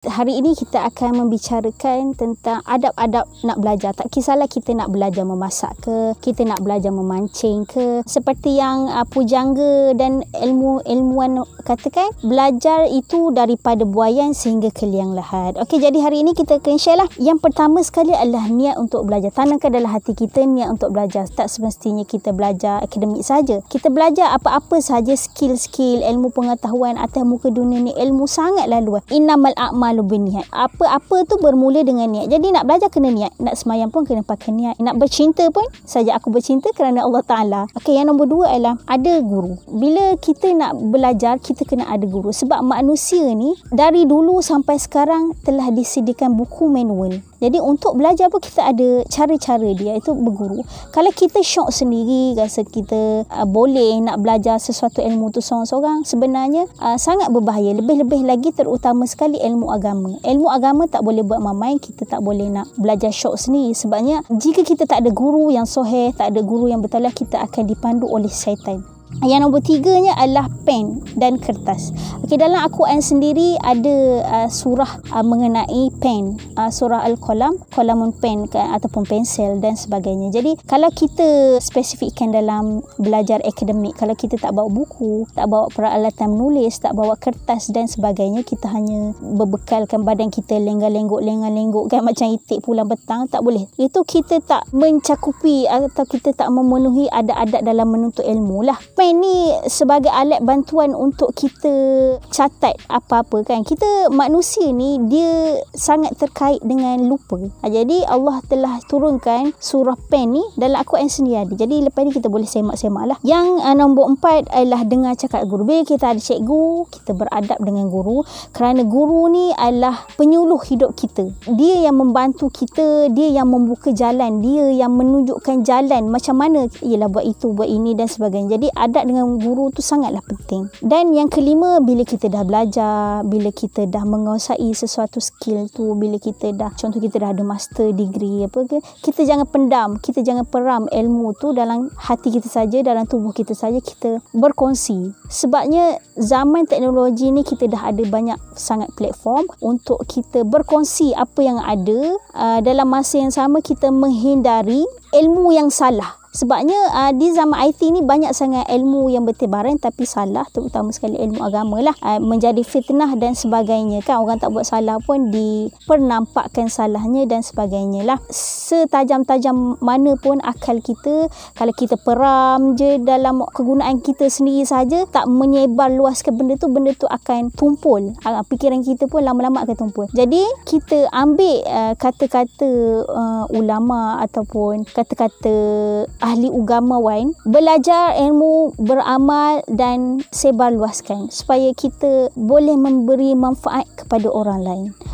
Hari ini kita akan membicarakan tentang adab-adab nak belajar. Tak kisahlah kita nak belajar memasak ke, kita nak belajar memancing ke. Seperti yang uh, pujangga dan ilmu ilmuan katakan, belajar itu daripada buayan sehingga ke liang lahat. Okey, jadi hari ini kita akan share lah. Yang pertama sekali adalah niat untuk belajar. Tanamkan dalam hati kita niat untuk belajar. Tak semestinya kita belajar akademik saja. Kita belajar apa-apa sahaja skill-skill, ilmu pengetahuan atas muka dunia ni ilmu sangatlah luas. Innamal akmal amal lebih niat. Apa-apa tu bermula dengan niat. Jadi nak belajar kena niat. Nak semayang pun kena pakai niat. Nak bercinta pun saja aku bercinta kerana Allah Ta'ala. Okey, yang nombor dua adalah ada guru. Bila kita nak belajar, kita kena ada guru. Sebab manusia ni dari dulu sampai sekarang telah disediakan buku manual. Jadi untuk belajar pun kita ada cara-cara dia itu berguru. Kalau kita syok sendiri rasa kita uh, boleh nak belajar sesuatu ilmu tu seorang-seorang sebenarnya uh, sangat berbahaya. Lebih-lebih lagi terutama sekali ilmu agama. Ilmu agama tak boleh buat mamai kita tak boleh nak belajar syok sendiri sebabnya jika kita tak ada guru yang soheh, tak ada guru yang betul kita akan dipandu oleh syaitan yang nombor tiganya adalah pen dan kertas. Okey dalam aku quran sendiri ada uh, surah uh, mengenai pen, uh, surah Al-Qalam, kolamun pen kan, ataupun pensel dan sebagainya. Jadi kalau kita spesifikkan dalam belajar akademik, kalau kita tak bawa buku, tak bawa peralatan menulis, tak bawa kertas dan sebagainya, kita hanya bebekalkan badan kita lenggak-lenggok lenggak-lenggok kan macam itik pulang petang tak boleh. Itu kita tak mencakupi atau kita tak memenuhi adat-adat dalam menuntut ilmu lah. Pen online ni sebagai alat bantuan untuk kita catat apa-apa kan. Kita manusia ni dia sangat terkait dengan lupa. Ha, jadi Allah telah turunkan surah pen ni dalam aku yang sendiri ada. Jadi lepas ni kita boleh semak-semak lah. Yang uh, nombor empat adalah dengar cakap guru. Bila kita ada cikgu, kita beradab dengan guru. Kerana guru ni adalah penyuluh hidup kita. Dia yang membantu kita, dia yang membuka jalan, dia yang menunjukkan jalan macam mana ialah buat itu, buat ini dan sebagainya. Jadi ada berbudak dengan guru tu sangatlah penting. Dan yang kelima, bila kita dah belajar, bila kita dah menguasai sesuatu skill tu, bila kita dah, contoh kita dah ada master degree apa ke, kita jangan pendam, kita jangan peram ilmu tu dalam hati kita saja, dalam tubuh kita saja kita berkongsi. Sebabnya zaman teknologi ni kita dah ada banyak sangat platform untuk kita berkongsi apa yang ada uh, dalam masa yang sama kita menghindari ilmu yang salah Sebabnya uh, di zaman IT ni banyak sangat ilmu yang bertebaran tapi salah terutama sekali ilmu agama lah uh, menjadi fitnah dan sebagainya kan orang tak buat salah pun dipernampakkan salahnya dan sebagainya lah setajam-tajam mana pun akal kita kalau kita peram je dalam kegunaan kita sendiri saja tak menyebar luas ke benda tu benda tu akan tumpul uh, ah, fikiran kita pun lama-lama akan tumpul jadi kita ambil uh, kata-kata uh, ulama ataupun kata-kata ahli ugamawan belajar ilmu beramal dan sebar supaya kita boleh memberi manfaat kepada orang lain.